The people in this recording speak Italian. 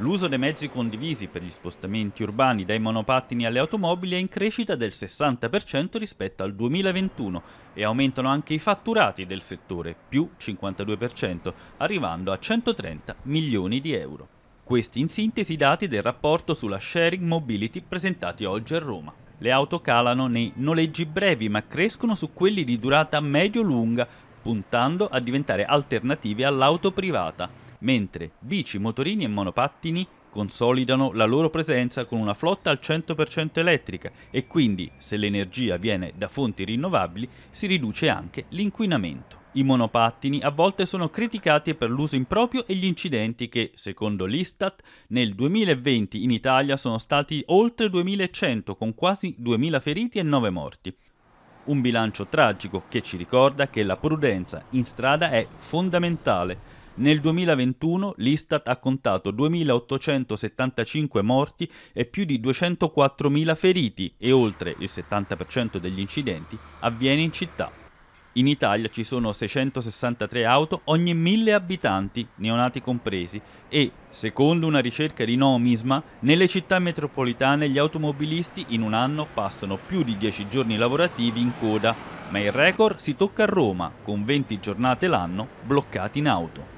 L'uso dei mezzi condivisi per gli spostamenti urbani dai monopattini alle automobili è in crescita del 60% rispetto al 2021 e aumentano anche i fatturati del settore, più 52%, arrivando a 130 milioni di euro. Questi in sintesi i dati del rapporto sulla sharing mobility presentati oggi a Roma. Le auto calano nei noleggi brevi ma crescono su quelli di durata medio-lunga, puntando a diventare alternative all'auto privata mentre bici, motorini e monopattini consolidano la loro presenza con una flotta al 100% elettrica e quindi, se l'energia viene da fonti rinnovabili, si riduce anche l'inquinamento. I monopattini a volte sono criticati per l'uso improprio e gli incidenti che, secondo l'Istat, nel 2020 in Italia sono stati oltre 2100 con quasi 2000 feriti e 9 morti. Un bilancio tragico che ci ricorda che la prudenza in strada è fondamentale nel 2021 l'Istat ha contato 2.875 morti e più di 204.000 feriti e oltre il 70% degli incidenti avviene in città. In Italia ci sono 663 auto ogni 1000 abitanti, neonati compresi, e, secondo una ricerca di Nomisma, nelle città metropolitane gli automobilisti in un anno passano più di 10 giorni lavorativi in coda, ma il record si tocca a Roma, con 20 giornate l'anno bloccati in auto.